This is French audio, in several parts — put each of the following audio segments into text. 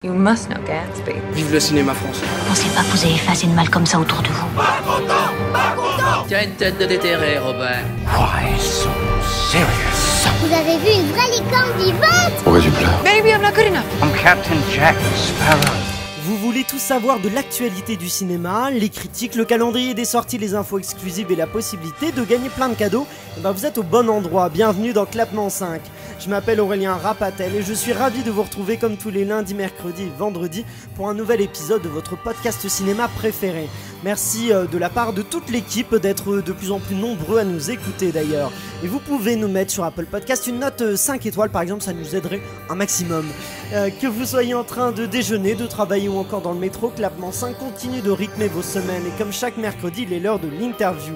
You must know Gatsby. Vive le cinéma français. Pensez pas que vous avez effacé une mal comme ça autour de vous. Pas content, pas content une tête de déterré, Robert. Why so sérieux Vous avez vu une vraie licorne vivante Pourquoi tu pleures Maybe I'm not good enough. I'm Captain Jack Sparrow vous voulez tout savoir de l'actualité du cinéma, les critiques, le calendrier des sorties, les infos exclusives et la possibilité de gagner plein de cadeaux, eh ben vous êtes au bon endroit. Bienvenue dans Clapement 5. Je m'appelle Aurélien Rapatel et je suis ravi de vous retrouver comme tous les lundis, mercredis et vendredis pour un nouvel épisode de votre podcast cinéma préféré. Merci euh, de la part de toute l'équipe d'être de plus en plus nombreux à nous écouter d'ailleurs. Et vous pouvez nous mettre sur Apple Podcast une note 5 euh, étoiles par exemple, ça nous aiderait un maximum. Euh, que vous soyez en train de déjeuner, de travailler ou encore dans le métro, Clapement 5 continue de rythmer vos semaines et comme chaque mercredi, il est l'heure de l'interview.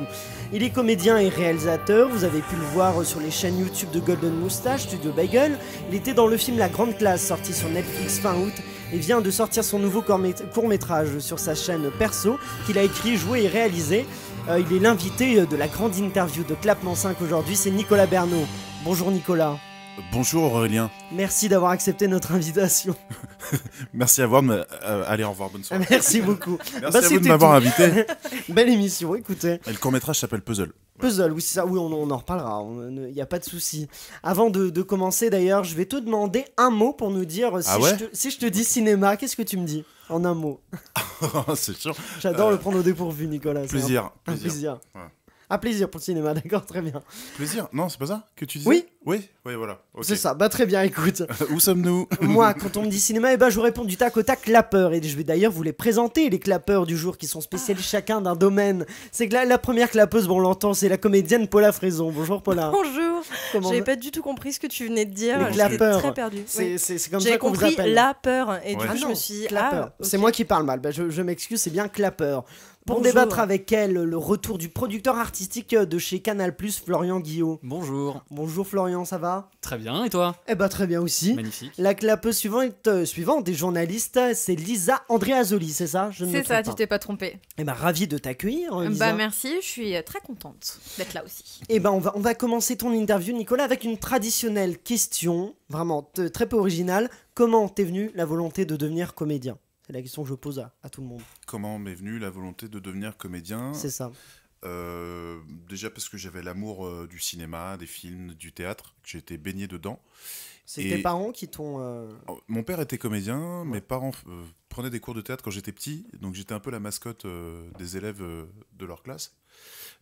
Il est comédien et réalisateur, vous avez pu le voir sur les chaînes YouTube de Golden Moustache, Studio Bagel. Il était dans le film La Grande Classe sorti sur Netflix fin août il vient de sortir son nouveau court métrage sur sa chaîne perso qu'il a écrit, joué et réalisé. Euh, il est l'invité de la grande interview de Clapement 5 aujourd'hui, c'est Nicolas Bernot. Bonjour Nicolas. Bonjour Aurélien. Merci d'avoir accepté notre invitation. Merci à vous. Euh, allez, au revoir, bonne soirée. Merci beaucoup. Merci bah, à vous de m'avoir invité. Belle émission, écoutez. le court métrage s'appelle Puzzle puzzle. Oui, ça, oui, on, en reparlera. Il n'y a pas de souci. Avant de, commencer, d'ailleurs, je vais te demander un mot pour nous dire euh, ah si, je, te, dis cinéma, qu'est-ce que tu me dis en un mot C'est sûr. J'adore euh, le prendre au dépourvu, Nicolas. Plaisir. plaisir. Ah, plaisir pour le cinéma, d'accord Très bien. Plaisir Non, c'est pas ça que tu disais Oui. Oui, oui, voilà. C'est ça, bah très bien, écoute. Où sommes-nous Moi, quand on me dit cinéma, eh ben, je réponds du tac au tac clapeur. Et je vais d'ailleurs vous les présenter, les clapeurs du jour qui sont spéciaux chacun d'un domaine. C'est que là, la première clapeuse, bon, on l'entend, c'est la comédienne Paula Fraison. Bonjour Paula. Bonjour. J'avais pas du tout compris ce que tu venais de dire. Les clapeurs. très perdu. C'est comme ça qu'on vous compris la peur. Et du coup, je ah me suis dit, ah, C'est moi qui parle mal. Bah, je, je m'excuse, c'est bien clapeur. Pour débattre avec elle, le retour du producteur artistique de chez Canal+, Florian Guillot. Bonjour. Bonjour Florian, ça va Très bien, et toi Eh ben, très bien aussi. Magnifique. La clape suivante, euh, suivante des journalistes, c'est Lisa Andreazzoli, c'est ça C'est ça, tu t'es pas trompé. Eh ben ravi de t'accueillir, euh, bah, Lisa. Bah merci, je suis euh, très contente d'être là aussi. Eh ben on va, on va commencer ton interview, Nicolas, avec une traditionnelle question, vraiment très peu originale. Comment t'es venue la volonté de devenir comédien la question que je pose à, tout le monde. Comment m'est venue la volonté de devenir comédien C'est ça. Euh, déjà parce que j'avais l'amour euh, du cinéma, des films, du théâtre, que j'étais baigné dedans. C'est tes parents qui t'ont. Euh, oh, mon père était comédien, mes parents prenaient des cours de théâtre quand j'étais petit, donc j'étais un peu la mascotte des élèves de leur classe.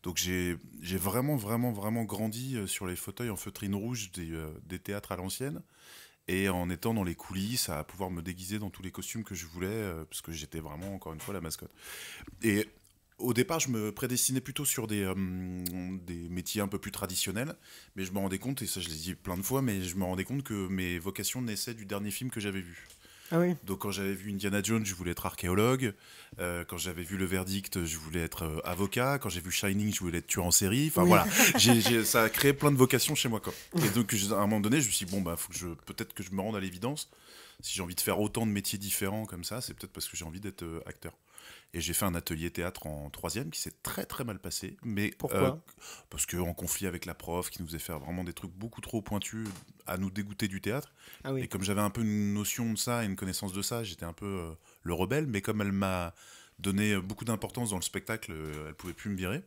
Donc j'ai vraiment, vraiment, vraiment grandi sur les fauteuils en feutrine rouge des théâtres à l'ancienne et en étant dans les coulisses, à pouvoir me déguiser dans tous les costumes que je voulais, euh, parce que j'étais vraiment, encore une fois, la mascotte. Et au départ, je me prédestinais plutôt sur des, euh, des métiers un peu plus traditionnels, mais je me rendais compte, et ça je l'ai dit plein de fois, mais je me rendais compte que mes vocations naissaient du dernier film que j'avais vu. Ah donc quand j'avais vu Indiana Jones, je voulais être archéologue. Euh, quand j'avais vu Le Verdict, je voulais être euh, avocat. Quand j'ai vu Shining, je voulais être tueur en série. Enfin voilà, ça a créé plein de vocations chez moi. Et donc à un moment donné, je me suis dit, bon, bah, faut peut-être que je me rende à l'évidence. Si j'ai envie de faire autant de métiers différents comme ça, c'est peut-être parce que j'ai envie d'être euh, acteur. Et j'ai fait un atelier théâtre en troisième qui s'est très très mal passé. Mais pourquoi euh, Parce que conflit avec la prof qui nous faisait faire vraiment des trucs beaucoup trop pointus à nous dégoûter du théâtre. Ah et comme j'avais un peu une notion de ça et une connaissance de ça, j'étais un peu euh, le rebelle. Mais comme elle m'a donné beaucoup d'importance dans le spectacle, euh, elle pouvait plus me virer.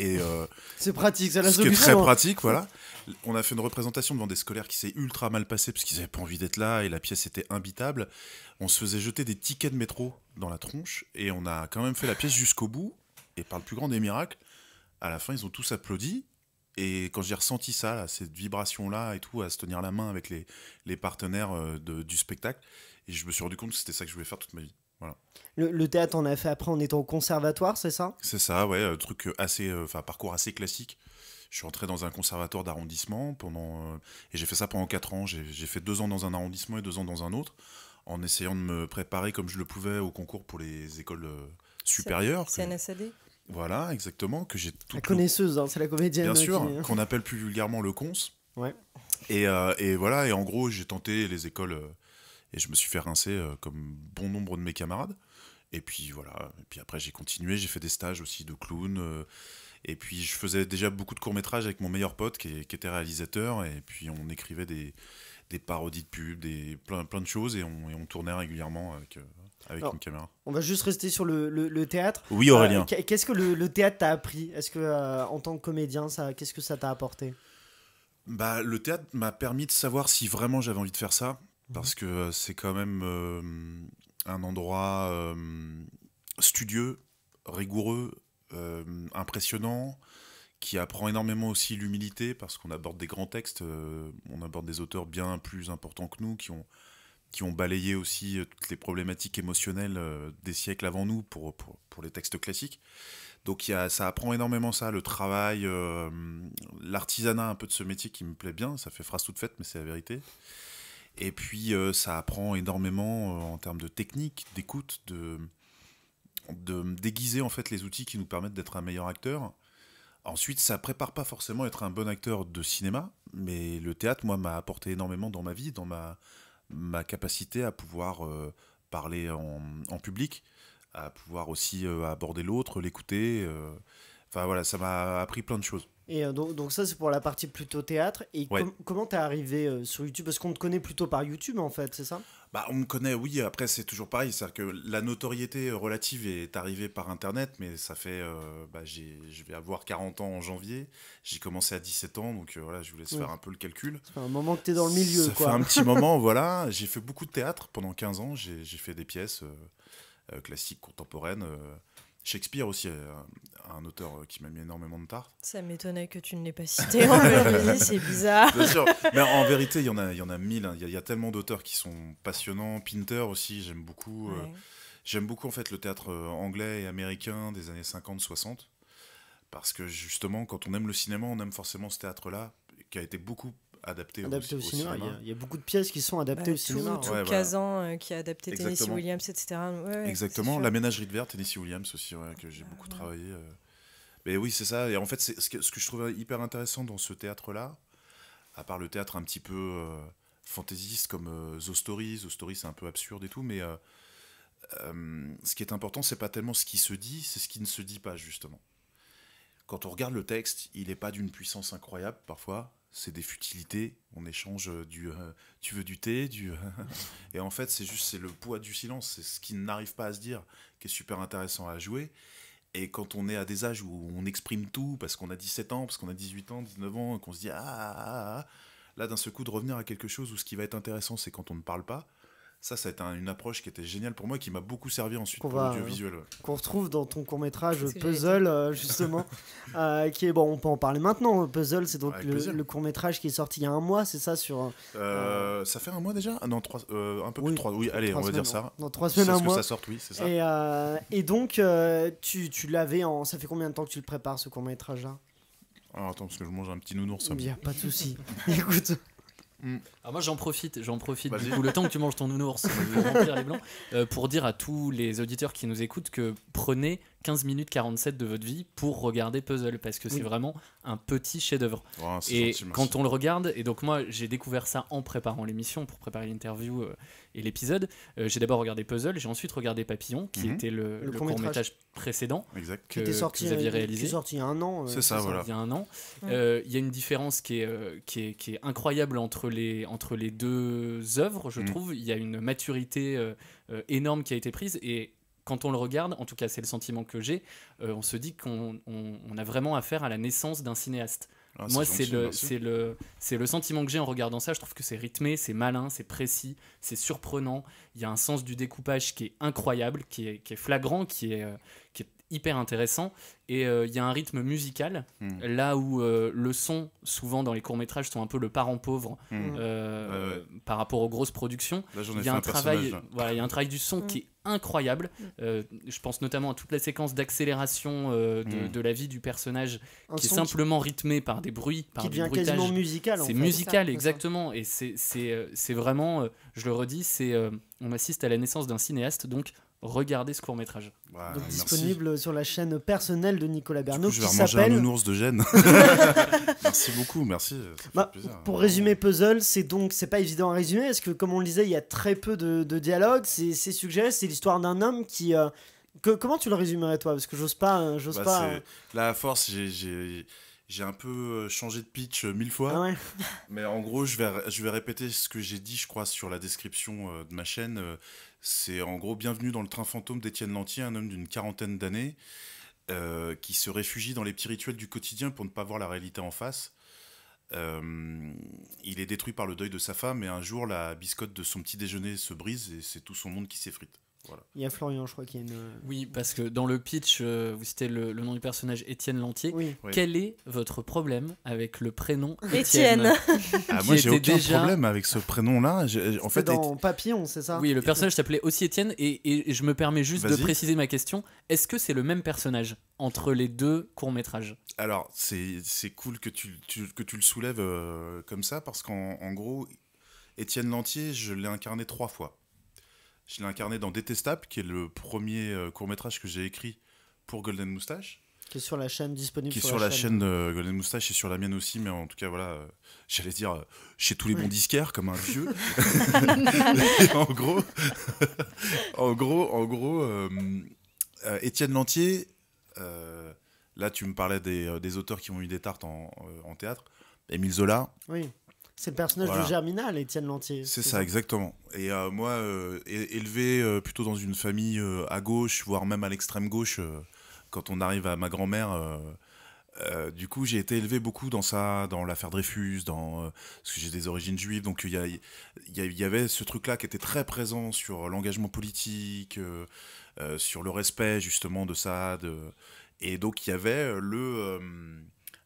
Euh, c'est pratique, c'est très hein. pratique, voilà. On a fait une représentation devant des scolaires qui s'est ultra mal passé parce qu'ils n'avaient pas envie d'être là et la pièce était imbitable. On se faisait jeter des tickets de métro dans la tronche et on a quand même fait la pièce jusqu'au bout. Et par le plus grand des miracles, à la fin, ils ont tous applaudi. Et quand j'ai ressenti ça, cette vibration-là et tout, à se tenir la main avec les, partenaires euh, du spectacle, et je me suis rendu compte que c'était ça que je voulais faire toute ma vie. Le, théâtre, on a fait après en étant au conservatoire, c'est ça C'est ça, ouais, euh, truc euh, assez, euh, enfin parcours assez classique. Je suis entré dans un conservatoire d'arrondissement pendant, et j'ai fait ça pendant 4 ans. J'ai fait 2 ans dans un arrondissement et 2 ans dans un autre, en essayant de me préparer comme je le pouvais au concours pour les écoles supérieures. CNSAD voilà, exactement, que j'ai La connaisseuse, hein, c'est la comédienne. Bien sûr, hein. qu'on appelle plus vulgairement le cons. Et, et, voilà, et en gros, j'ai tenté les écoles et je me suis fait rincer euh, comme bon nombre de mes camarades. Et puis voilà, et puis après j'ai continué, j'ai fait des stages aussi de clown. Euh. et puis je faisais déjà beaucoup de courts-métrages avec mon meilleur pote qui, était réalisateur. Et puis on écrivait des, des parodies de pubs, des, plein, plein de choses. Et on, on tournait régulièrement avec, euh, avec une caméra. On va juste rester sur le, le, théâtre. Oui, Aurélien. qu'est-ce que le, théâtre t'a appris Est-ce que en tant que comédien, ça, qu'est-ce que ça t'a apporté bah, Le théâtre m'a permis de savoir si vraiment j'avais envie de faire ça parce que euh, c'est quand même euh, un endroit euh, studieux, rigoureux, impressionnant, qui apprend énormément aussi l'humilité, parce qu'on aborde des grands textes, on aborde des auteurs bien plus importants que nous, qui ont, qui ont balayé aussi toutes les problématiques émotionnelles des siècles avant nous pour, pour, les textes classiques. Donc y a, ça apprend énormément ça, le travail, l'artisanat un peu de ce métier qui me plaît bien, ça fait phrase toute faite, mais c'est la vérité. Et puis, euh, ça apprend énormément euh, en termes de technique, d'écoute, de, de déguiser en fait les outils qui nous permettent d'être un meilleur acteur. Ensuite, ça prépare pas forcément à être un bon acteur de cinéma, mais le théâtre, moi, m'a apporté énormément dans ma vie, dans ma, ma capacité à pouvoir euh, parler en, public, à pouvoir aussi aborder l'autre, l'écouter. Enfin voilà, ça m'a appris plein de choses. Et euh, donc, ça, c'est pour la partie plutôt théâtre. Et comment t'es arrivé euh, sur YouTube Parce qu'on te connaît plutôt par YouTube, en fait, c'est ça bah, On me connaît, oui. Après, c'est toujours pareil. C'est-à-dire que la notoriété relative est arrivée par Internet, mais ça fait... Euh, bah, je vais avoir 40 ans en janvier. J'ai commencé à 17 ans, donc voilà, je vous laisse faire un peu le calcul. C'est un moment que t'es dans le milieu, ça fait un petit moment, voilà. J'ai fait beaucoup de théâtre pendant 15 ans. J'ai fait des pièces classiques, contemporaines... Shakespeare aussi euh, un auteur euh, qui m'a mis énormément de tarte. Ça m'étonnait que tu ne l'aies pas cité en vérité, c'est bizarre. mais en vérité, il y en a, il y en a mille. Hein. Il y, a, tellement d'auteurs qui sont passionnants. Pinter aussi, j'aime beaucoup. Euh, j'aime beaucoup en fait le théâtre anglais et américain des années 50-60 parce que justement, quand on aime le cinéma, on aime forcément ce théâtre-là qui a été beaucoup adapté, au, cinéma. Il, y a, beaucoup de pièces qui sont adaptées au cinéma. Tout, tout Kazan euh, qui a adapté Tennessee Williams, etc. Exactement. La ménagerie de verre, Tennessee Williams aussi, que j'ai ah, beaucoup travaillé. Euh. Mais oui, c'est ça. Et en fait, c'est ce, que, ce que je trouve hyper intéressant dans ce théâtre-là, à part le théâtre un petit peu euh, fantaisiste comme The Story, The Story c'est un peu absurde et tout, mais ce qui est important, c'est pas tellement ce qui se dit, c'est ce qui ne se dit pas, justement quand on regarde le texte, il n'est pas d'une puissance incroyable parfois c'est des futilités. On échange euh, du euh, tu veux du thé, du. et en fait, c'est juste c'est le poids du silence, c'est ce qui n'arrive pas à se dire, qui est super intéressant à jouer. Et quand on est à des âges où on exprime tout, parce qu'on a 17 ans, parce qu'on a 18 ans, 19 ans, qu'on se dit ah, ah, ah, ah, là d'un seul coup de revenir à quelque chose où ce qui va être intéressant, c'est quand on ne parle pas, ça, ça a été une approche qui était géniale pour moi qui m'a beaucoup servi ensuite pour l'audiovisuel. Qu'on retrouve dans ton court-métrage Puzzle, euh, justement, euh, qui est, bon, on peut en parler maintenant. Hein, Puzzle, c'est donc le, court-métrage qui est sorti il y a un mois, c'est ça sur... Euh, ça fait un mois déjà ah Non, un peu oui, plus de trois, oui, allez, on va dire ça. Dans trois semaines, un mois. que ça sort, oui, c'est ça. Et, donc, tu, tu l'avais en... Ça fait combien de temps que tu le prépares, ce court-métrage-là attends, parce que je mange un petit nounours. Bien, pas de souci. Écoute, Mm. Alors moi j'en profite, j'en profite du le temps que tu manges ton nounours les blancs, euh, pour dire à tous les auditeurs qui nous écoutent que prenez 15 minutes 47 de votre vie pour regarder Puzzle parce que c'est vraiment un petit chef-d'œuvre. et quand on le regarde, et donc moi j'ai découvert ça en préparant l'émission, pour préparer l'interview euh, et l'épisode, euh, j'ai d'abord regardé Puzzle, j'ai ensuite regardé Papillon, qui mhm. était le, le, court-métrage précédent exact. Que, qui était sorti, vous aviez réalisé. Qui est sorti il y a un an. Euh, ça, Il y a un an. Il y a une différence qui est, qui est, qui est, incroyable entre les, entre les deux œuvres, je mhm. trouve. Il y a une maturité énorme qui a été prise et quand on le regarde, en tout cas c'est le sentiment que j'ai, euh, on se dit qu'on a vraiment affaire à la naissance d'un cinéaste. Ah, Moi, c'est le, le, le sentiment que j'ai en regardant ça. Je trouve que c'est rythmé, c'est malin, c'est précis, c'est surprenant. Il y a un sens du découpage qui est incroyable, qui est, flagrant, qui est, euh, qui est hyper intéressant et euh, il y a un rythme musical hmm. là où euh, le son souvent dans les courts métrages sont un peu le parent pauvre hmm. euh, par rapport aux grosses productions il y a un, travail voilà il y a un travail du son hmm. qui est incroyable je pense notamment à toute la séquence d'accélération de, la vie du personnage qui est simplement rythmée par des bruits par qui devient quasiment musical c'est musical exactement et c'est c'est vraiment je le redis c'est on assiste à la naissance d'un cinéaste donc regardez ce court métrage. disponible sur la chaîne personnelle de Nicolas Bernot je vais qui un ours de gêne. merci beaucoup, merci. Bah, pour résumer Puzzle, c'est donc c'est pas évident à résumer parce que comme on le disait, il y a très peu de, de dialogue. C'est suggéré, c'est l'histoire d'un homme qui. Euh, comment tu le résumerais toi Parce que j'ose pas, euh, j'ose bah, pas. Euh, la force, j'ai j'ai un peu euh, changé de pitch euh, mille fois. Ah Mais en gros, je vais, je vais répéter ce que j'ai dit, je crois, sur la description euh, de ma chaîne. C'est en gros Bienvenue dans le train fantôme d'Étienne Lantier, un homme d'une quarantaine d'années qui se réfugie dans les petits rituels du quotidien pour ne pas voir la réalité en face. il est détruit par le deuil de sa femme et un jour la biscotte de son petit déjeuner se brise et c'est tout son monde qui s'effrite. Il y a Florian, je crois qu'il y une. Euh, oui, parce que dans le pitch, euh, vous citez le, nom du personnage Étienne Lantier. Quel est votre problème avec le prénom Étienne ah, Moi, j'ai aucun problème avec ce prénom-là. En fait, dans Papillon, c'est ça Oui, le personnage s'appelait aussi Étienne, et, je me permets juste de préciser ma question. Est-ce que c'est le même personnage entre les deux courts-métrages Alors, c'est cool que tu, le soulèves euh, comme ça, parce qu'en gros, Étienne Lantier, je l'ai incarné trois fois. Je l'ai incarné dans Détestable, qui est le premier euh, court métrage que j'ai écrit pour Golden Moustache. Qui est sur la chaîne disponible. Qui est sur, la, chaîne, euh, Golden Moustache et sur la mienne aussi, mais en tout cas, voilà, euh, j'allais dire chez tous les bons disquaires, comme un vieux. en gros, en gros, en gros, Étienne Lantier, là, tu me parlais des, auteurs qui ont eu des tartes en, en théâtre. Émile Zola. Oui. C'est le personnage du Germinal, Étienne Lantier. C'est ça, exactement. Et euh, moi, euh, élevé euh, plutôt dans une famille à gauche, voire même à l'extrême gauche, quand on arrive à ma grand-mère, du coup, j'ai été élevé beaucoup dans ça, dans l'affaire Dreyfus, dans, parce que j'ai des origines juives. Donc, il y, y, y, avait ce truc-là qui était très présent sur l'engagement politique, sur le respect justement de ça. De... Et donc, il y avait le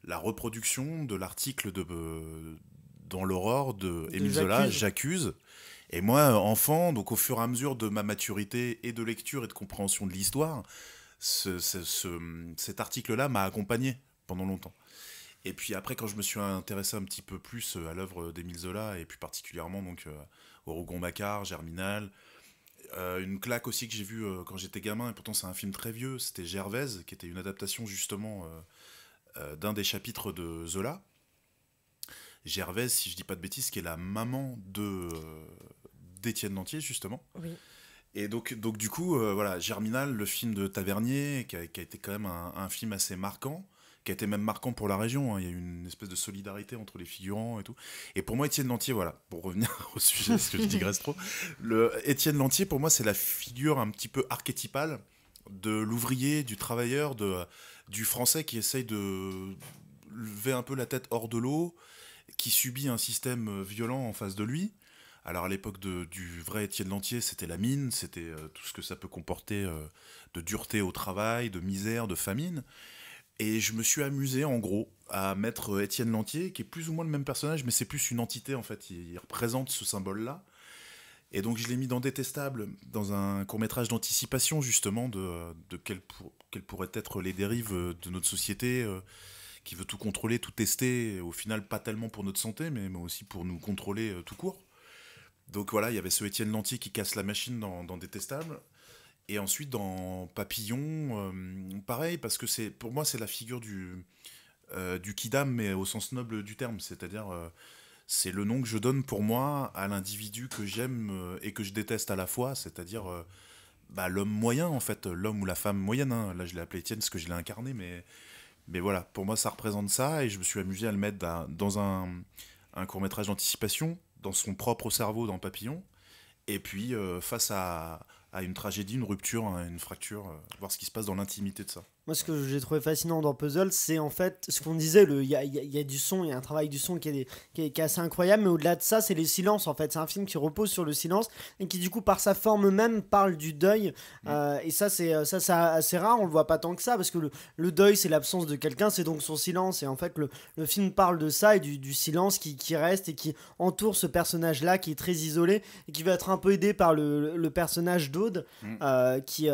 la reproduction de l'article de, dans l'aurore de Émile Zola, J'accuse. Et moi, enfant, donc au fur et à mesure de ma maturité et de lecture et de compréhension de l'histoire, ce, cet article-là m'a accompagné pendant longtemps. Et puis après, quand je me suis intéressé un petit peu plus euh, à l'œuvre d'Émile Zola, et plus particulièrement donc euh, au Rougon-Macquart, Germinal, euh, une claque aussi que j'ai vue quand j'étais gamin, et pourtant c'est un film très vieux, c'était Gervaise, qui était une adaptation justement d'un des chapitres de Zola, Gervaise, si je dis pas de bêtises, qui est la maman de euh, d'Étienne Lantier, justement. Et donc, donc du coup, euh, voilà, Germinal, le film de Tavernier, qui a, été quand même un, film assez marquant, qui a été même marquant pour la région. Hein. Il y a eu une espèce de solidarité entre les figurants et tout. Et pour moi, Étienne Lantier, voilà, pour revenir au sujet, parce que je digresse trop, le, Étienne Lantier, pour moi, c'est la figure un petit peu archétypale de l'ouvrier, du travailleur, de, du français qui essaye de lever un peu la tête hors de l'eau qui subit un système euh, violent en face de lui. Alors à l'époque du vrai Étienne Lantier, c'était la mine, c'était euh, tout ce que ça peut comporter euh, de dureté au travail, de misère, de famine. Et je me suis amusé en gros à mettre Étienne Lantier, qui est plus ou moins le même personnage, mais c'est plus une entité en fait, il, représente ce symbole-là. Et donc je l'ai mis dans Détestable, dans un court métrage d'anticipation justement de, quelles, pourraient être les dérives de notre société qui veut tout contrôler, tout tester, au final pas tellement pour notre santé, mais, mais aussi pour nous contrôler euh, tout court. Donc voilà, il y avait ce Étienne Lantier qui casse la machine dans, Détestable. Et ensuite dans Papillon, euh, pareil, parce que c'est pour moi c'est la figure du, euh, du Kidam, mais au sens noble du terme. C'est-à-dire, c'est le nom que je donne pour moi à l'individu que j'aime et que je déteste à la fois, c'est-à-dire bah, l'homme moyen en fait, l'homme ou la femme moyenne. Hein. Là je l'ai appelé Étienne parce que je l'ai incarné, mais mais voilà, pour moi, ça représente ça, et je me suis amusé à le mettre dans, un, court métrage d'anticipation, dans son propre cerveau, dans Papillon, et puis euh, face à, une tragédie, une rupture, hein, une fracture, euh, voir ce qui se passe dans l'intimité de ça. Moi, ce que j'ai trouvé fascinant dans Puzzle, c'est en fait ce qu'on disait, il y a, y a, du son, il y a un travail du son qui est, qui est, assez incroyable, mais au-delà de ça, c'est les silences en fait. C'est un film qui repose sur le silence et qui, du coup, par sa forme même, parle du deuil. Mm. Euh, et ça, c'est euh, ça, assez rare, on le voit pas tant que ça, parce que le, deuil, c'est l'absence de quelqu'un, c'est donc son silence. Et en fait, le, le film parle de ça et du, du silence qui, qui, reste et qui entoure ce personnage-là qui est très isolé et qui va être un peu aidé par le, personnage d'Aude mm. euh, qui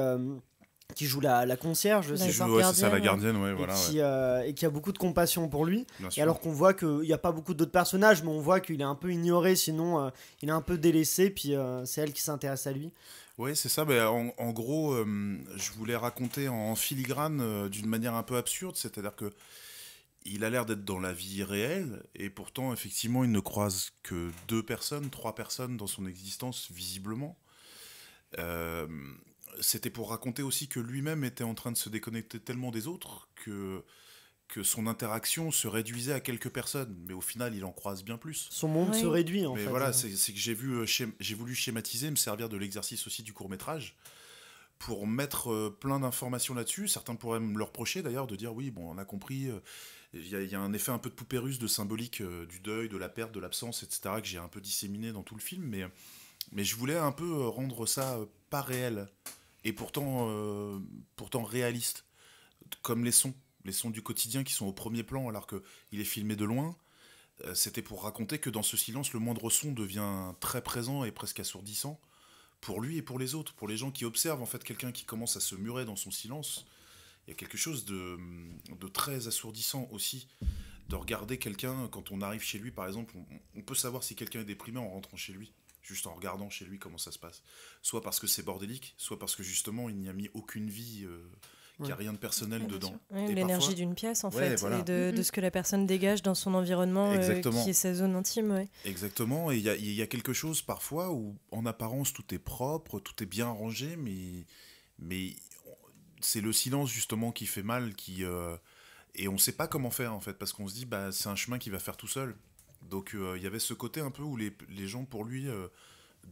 qui joue la, la concierge, qui joue, ouais, ça, la gardienne, ouais, et, voilà, qui, euh, et qui a beaucoup de compassion pour lui. et alors qu'on voit qu'il n'y a pas beaucoup d'autres personnages, mais on voit qu'il est un peu ignoré, sinon euh, il est un peu délaissé, puis euh, c'est elle qui s'intéresse à lui. Oui, c'est ça. mais ben, en, en, gros, je voulais raconter en filigrane d'une manière un peu absurde, c'est-à-dire que il a l'air d'être dans la vie réelle, et pourtant, effectivement, il ne croise que deux personnes, trois personnes dans son existence, visiblement. Euh, c'était pour raconter aussi que lui-même était en train de se déconnecter tellement des autres que que son interaction se réduisait à quelques personnes, mais au final, il en croise bien plus. Son monde se réduit, en fait. Mais voilà, hein. c'est que j'ai vu, euh, j'ai voulu schématiser, me servir de l'exercice aussi du court métrage pour mettre euh, plein d'informations là-dessus. Certains pourraient me le reprocher d'ailleurs de dire oui, bon, on a compris. Euh, il y, a un effet un peu de poupée russe, de symbolique du deuil, de la perte, de l'absence, etc. que j'ai un peu disséminé dans tout le film, mais mais je voulais un peu rendre ça pas réel et pourtant, euh, pourtant réaliste, comme les sons, les sons du quotidien qui sont au premier plan alors qu'il est filmé de loin. Euh, c'était pour raconter que dans ce silence, le moindre son devient très présent et presque assourdissant pour lui et pour les autres, pour les gens qui observent en fait quelqu'un qui commence à se murer dans son silence. Il y a quelque chose de, très assourdissant aussi de regarder quelqu'un quand on arrive chez lui, par exemple. on peut savoir si quelqu'un est déprimé en rentrant chez lui juste en regardant chez lui comment ça se passe. Soit parce que c'est bordélique, soit parce que justement il n'y a mis aucune vie, euh, qui n'y a rien de personnel dedans. L'énergie d'une pièce en fait, de, mm-hmm. ce que la personne dégage dans son environnement, euh, qui est sa zone intime. Exactement, et il y, a, quelque chose parfois où en apparence tout est propre, tout est bien rangé, mais, mais c'est le silence justement qui fait mal, qui... Euh, et on ne sait pas comment faire en fait, parce qu'on se dit bah c'est un chemin qui va faire tout seul. Donc euh, il y avait ce côté un peu où les, gens, pour lui, euh,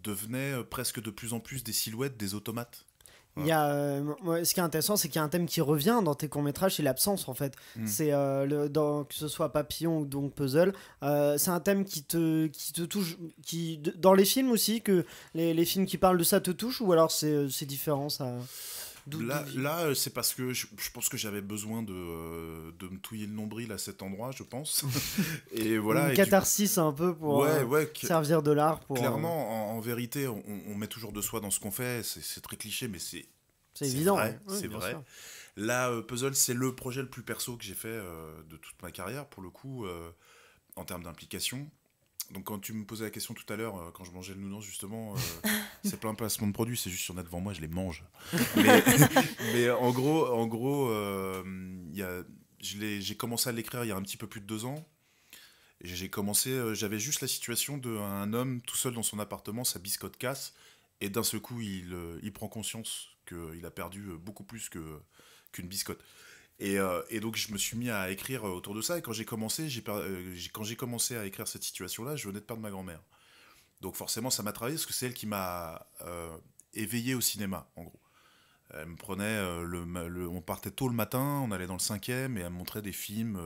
devenaient euh, presque de plus en plus des silhouettes, des automates. y a, ce qui est intéressant, c'est qu'il y a un thème qui revient dans tes courts-métrages, c'est l'absence en fait. Hmm. C'est le, que ce soit Papillon ou donc Puzzle, c'est un thème qui te, qui te touche, qui, dans les films aussi, que les, les films qui parlent de ça te touchent ou alors c'est différent ça Là, euh, c'est parce que je, pense que j'avais besoin euh, de, me touiller le nombril à cet endroit, je pense. et voilà. Une catharsis un peu pour euh, servir de l'art. clairement, en, vérité, on, met toujours de soi dans ce qu'on fait. C'est, très cliché, mais c'est. C'est évident. c'est vrai. Là, Puzzle, c'est le projet le plus perso que j'ai fait de toute ma carrière, pour le coup, en termes d'implication. Donc quand tu me posais la question tout à l'heure, euh, quand je mangeais le nounours, justement, euh, c'est plein de de produits, c'est juste qu'il y en a devant moi, je les mange. mais, en gros, en gros euh, j'ai commencé à l'écrire il y a un petit peu plus de deux ans. J'ai commencé, j'avais juste la situation d'un homme tout seul dans son appartement, sa biscotte casse, et d'un seul coup, il, prend conscience qu'il a perdu beaucoup plus qu'une biscotte. Euh, et, donc je me suis mis à écrire euh, autour de ça. Et quand j'ai commencé, euh, quand j'ai commencé à écrire cette situation-là, je venais de perdre ma grand-mère. Donc forcément, ça m'a travaillé parce que c'est elle qui m'a éveillé au cinéma, en gros. Elle me prenait, le, on partait tôt le matin, on allait dans le cinquième et elle me montrait des films,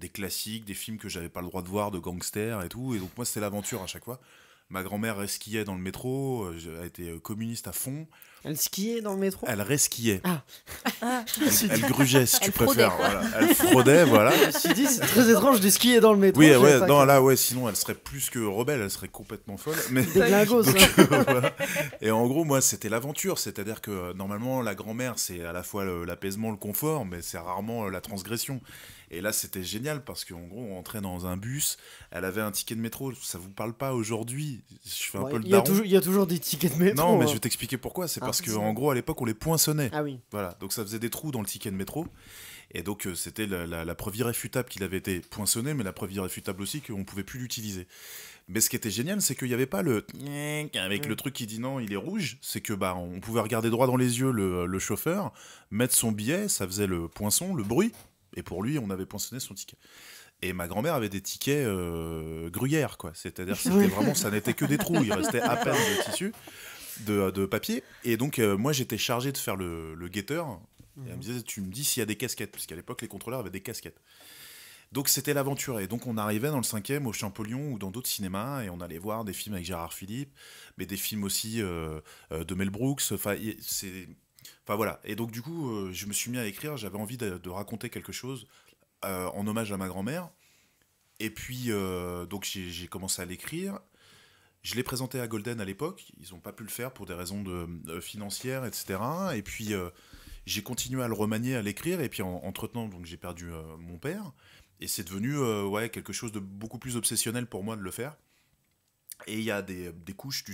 des classiques, des films que j'avais pas le droit de voir, de gangsters et tout. Et donc moi, c'était l'aventure à chaque fois. Ma grand-mère esquillait dans le métro, elle était communiste à fond. Elle skiait dans le métro Elle reskiait. Ah. Ah. Elle, grugeait, si tu préfères. Elle fraudait, voilà. Je me c'est très étrange de skier dans le métro. Oui, ouais, sinon, elle serait plus que rebelle, elle serait complètement folle. Mais... Hein. Euh, Et en gros, moi, c'était l'aventure. C'est-à-dire que euh, normalement, la grand-mère, c'est à la fois l'apaisement, le confort, mais c'est rarement euh, la transgression. Et là, c'était génial parce qu'en gros, on entrait dans un bus, elle avait un ticket de métro. Ça vous parle pas aujourd'hui Je fais un peu le Il y a toujours des tickets de métro. Non, mais hein. je vais t'expliquer pourquoi. C'est parce qu'en en gros, à l'époque, on les poinçonnait. Ah Voilà, donc ça faisait des trous dans le ticket de métro. Et donc, euh, c'était la, preuve irréfutable qu'il avait été poinçonné, mais la preuve irréfutable aussi qu'on ne pouvait plus l'utiliser. Mais ce qui était génial, c'est qu'il n'y avait pas le avec le mm. truc qui dit non, il est rouge. C'est que bah, on pouvait regarder droit dans les yeux le, chauffeur, mettre son billet, ça faisait le poinçon, le bruit, et pour lui, on avait poinçonné son ticket. Et ma grand-mère avait des tickets euh, Gruyères quoi. C'est-à-dire, c'était vraiment, ça n'était que des trous, il restait à peine de tissu. Euh, de, papier. Et donc, euh, moi, j'étais chargé de faire le, guetteur. Et elle me mhm. disait, tu me dis s'il y a des casquettes, parce qu'à l'époque, les contrôleurs avaient des casquettes. Donc, c'était l'aventure. Et donc, on arrivait dans le cinquième au Champollion ou dans d'autres cinémas, et on allait voir des films avec Gérard Philippe, mais des films aussi euh, de Mel Brooks. Enfin, c'est. Enfin voilà, et donc du coup, je me suis mis à écrire, j'avais envie de, raconter quelque chose en hommage à ma grand-mère. Et puis, donc j'ai commencé à l'écrire. Je l'ai présenté à Golden à l'époque, ils n'ont pas pu le faire pour des raisons de, euh, financières, etc. Et puis euh, j'ai continué à le remanier, à l'écrire, et puis en, entretenant, donc j'ai perdu euh, mon père, et c'est devenu ouais, quelque chose de beaucoup plus obsessionnel pour moi de le faire. Et il y a des, couches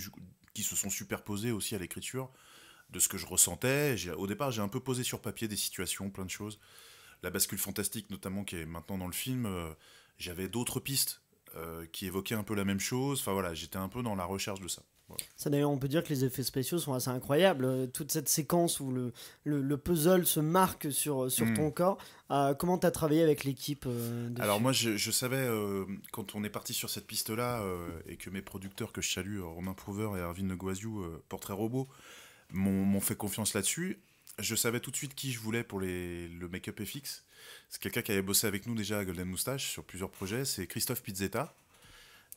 qui se sont superposées aussi à l'écriture de ce que je ressentais. Au départ, j'ai un peu posé sur papier des situations, plein de choses. La bascule fantastique, notamment, qui est maintenant dans le film, j'avais d'autres pistes euh, qui évoquait un peu la même chose. Enfin voilà, j'étais un peu dans la recherche de ça. Ça d'ailleurs, on peut dire que les effets spéciaux sont assez incroyables. Euh, toute cette séquence où le, puzzle se marque sur, sur ton hmm. corps. Euh, comment tu as travaillé avec l'équipe Alors moi, je, savais, quand on est parti sur cette piste-là, et que mes producteurs que je salue, Romain Prouver et Arvin Negoisiou, Portrait Robot, m'ont fait confiance là-dessus, je savais tout de suite qui je voulais pour les, le make-up FX. C'est quelqu'un qui avait bossé avec nous déjà à Golden Moustache sur plusieurs projets. C'est Christophe Pizzetta.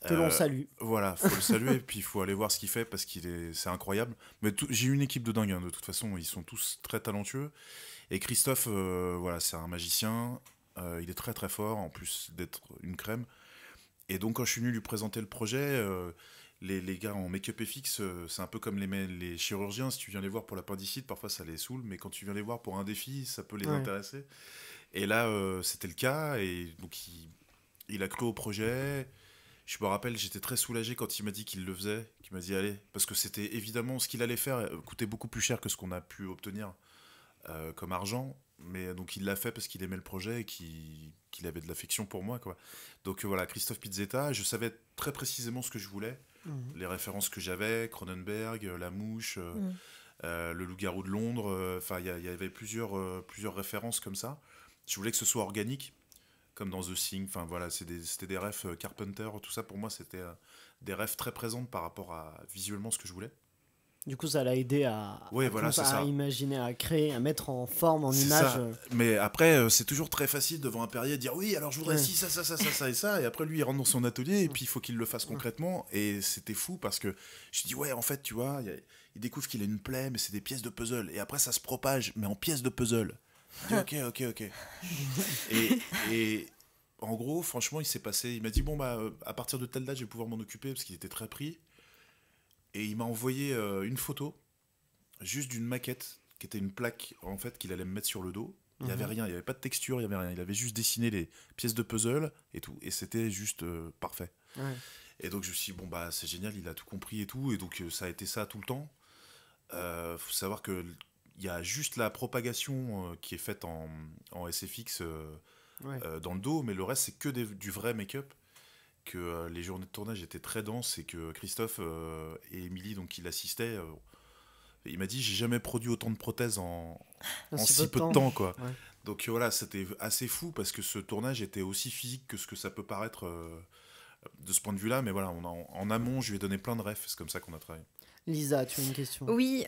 Que l'on euh, salue. Voilà, faut le saluer, puis il faut aller voir ce qu'il fait parce qu'il est, c'est incroyable. Mais j'ai une équipe de dingue, hein, de toute façon, ils sont tous très talentueux. Et Christophe, euh, voilà, c'est un magicien, euh, il est très très fort, en plus d'être une crème. Et donc quand je suis venu lui présenter le projet, les, les, gars en make-up fixe, c'est un peu comme les, les chirurgiens, si tu viens les voir pour l'appendicite, parfois ça les saoule, mais quand tu viens les voir pour un défi, ça peut les intéresser. Et là, euh, c'était le cas, et donc il, a cru au projet. Je me rappelle, j'étais très soulagé quand il m'a dit qu'il le faisait, qu'il m'a dit allez, parce que c'était évidemment ce qu'il allait faire euh, coûtait beaucoup plus cher que ce qu'on a pu obtenir euh, comme argent, mais donc il l'a fait parce qu'il aimait le projet et qu'il avait de l'affection pour moi, Donc voilà, Christophe Pizzetta, je savais très précisément ce que je voulais, mhm. les références que j'avais, Cronenberg, La Mouche. Mhm. le loup-garou de Londres. Enfin, il y, avait plusieurs, plusieurs références comme ça je voulais que ce soit organique, comme dans The Thing. Enfin voilà, c'était des, rêves euh, Carpenter, tout ça pour moi c'était euh, des rêves très présentes par rapport à visuellement ce que je voulais. Du coup, ça l'a aidé à, voilà, ça. imaginer, à créer, à mettre en forme, en image. Euh. Mais après, c'est toujours très facile devant un perrier de dire oui, alors je voudrais ça, ça, ça, ça, ça et ça. Et après, lui, il rentre dans son atelier et puis il faut qu'il le fasse concrètement. Et c'était fou parce que je dis ouais, en fait, tu vois, il découvre qu'il a une plaie, mais c'est des pièces de puzzle. Et après, ça se propage, mais en pièces de puzzle ok, ok, ok. et, en gros, franchement, il s'est passé. Il m'a dit bon bah à partir de telle date, je vais pouvoir m'en occuper parce qu'il était très pris. Et il m'a envoyé euh, une photo, juste d'une maquette qui était une plaque en fait qu'il allait me mettre sur le dos. Il n'y avait mhm. rien, il n'y avait pas de texture, il n'y avait rien. Il avait juste dessiné les pièces de puzzle et tout, et c'était juste euh, parfait. Et donc je me suis dit, bon, bah c'est génial, il a tout compris et tout, et donc euh, ça a été ça tout le temps. Il faut savoir que il y a juste la propagation euh, qui est faite en, en SFX euh, euh, dans le dos, mais le reste, c'est que du vrai make-up. Que les journées de tournage étaient très denses et que Christophe et Émilie, donc qui l'assistaient, il m'a dit j'ai jamais produit autant de prothèses en, si peu, de temps, quoi. Donc voilà, c'était assez fou parce que ce tournage était aussi physique que ce que ça peut paraître de ce point de vue-là. Mais voilà, en, amont, je lui ai donné plein de refs. C'est comme ça qu'on a travaillé. Lisa, tu as une question Oui,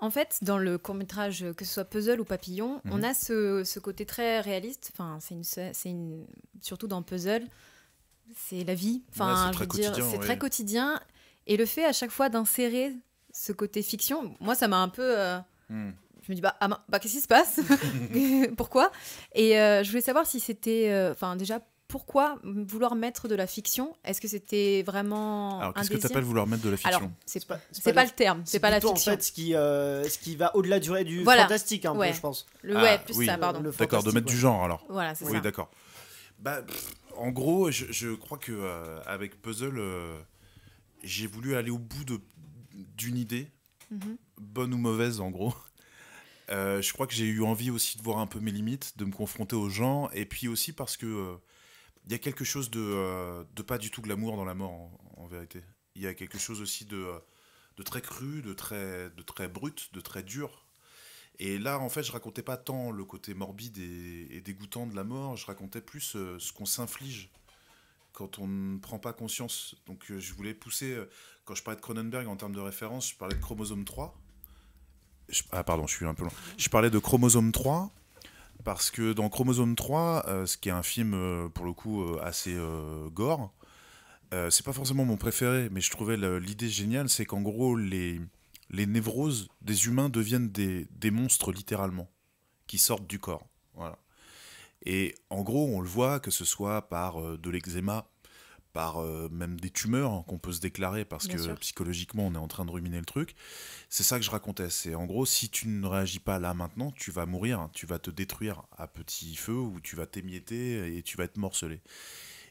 en fait, dans le court-métrage, que ce soit Puzzle ou Papillon, mhm. on a ce, côté très réaliste. Enfin, c'est une, c'est une, Surtout dans Puzzle, c'est la vie. Enfin, c'est très quotidien. Et le fait à chaque fois d'insérer ce côté fiction, moi, ça m'a un peu. Euh, hmm. Je me dis, bah, ah, bah, bah, qu'est-ce qui se passe Pourquoi Et euh, je voulais savoir si c'était. Euh, enfin, déjà, pourquoi vouloir mettre de la fiction Est-ce que c'était vraiment Alors, qu'est-ce que tu appelles vouloir mettre de la fiction c'est pas, le terme, c'est pas la fiction. en fait euh, ce qui, va au-delà du, du fantastique, je pense. Le, ah, D'accord, de mettre du genre alors. Voilà, c'est ça. Oui, d'accord. Bah, en gros, je, crois que euh, avec Puzzle, euh, j'ai voulu aller au bout d'une idée, mhm. bonne ou mauvaise en gros. je crois que j'ai eu envie aussi de voir un peu mes limites, de me confronter aux gens, et puis aussi parce que il y a quelque chose de, euh, pas du tout de l'amour dans la mort, en, vérité. Il y a quelque chose aussi de, euh, de très cru, de très, de très brut, de très dur. Et là, en fait, je racontais pas tant le côté morbide et, dégoûtant de la mort, je racontais plus euh, ce qu'on s'inflige quand on ne prend pas conscience. Donc je voulais pousser, quand je parlais de Cronenberg en termes de référence, je parlais de chromosome 3. ah pardon, je suis un peu loin. Je parlais de chromosome 3 parce que dans Chromosome 3, euh, ce qui est un film euh, pour le coup euh, assez gore, c'est pas forcément mon préféré, mais je trouvais l'idée géniale, c'est qu'en gros, les, névroses des humains deviennent des, monstres littéralement, qui sortent du corps. Et en gros, on le voit, que ce soit par de l'eczéma, euh, même des tumeurs hein, qu'on peut se déclarer parce que psychologiquement on est en train de ruminer le truc. C'est ça que je racontais. C'est en gros, si tu ne réagis pas là maintenant, tu vas mourir, tu vas te détruire à petit feu ou tu vas t'émietter et tu vas être morcelé.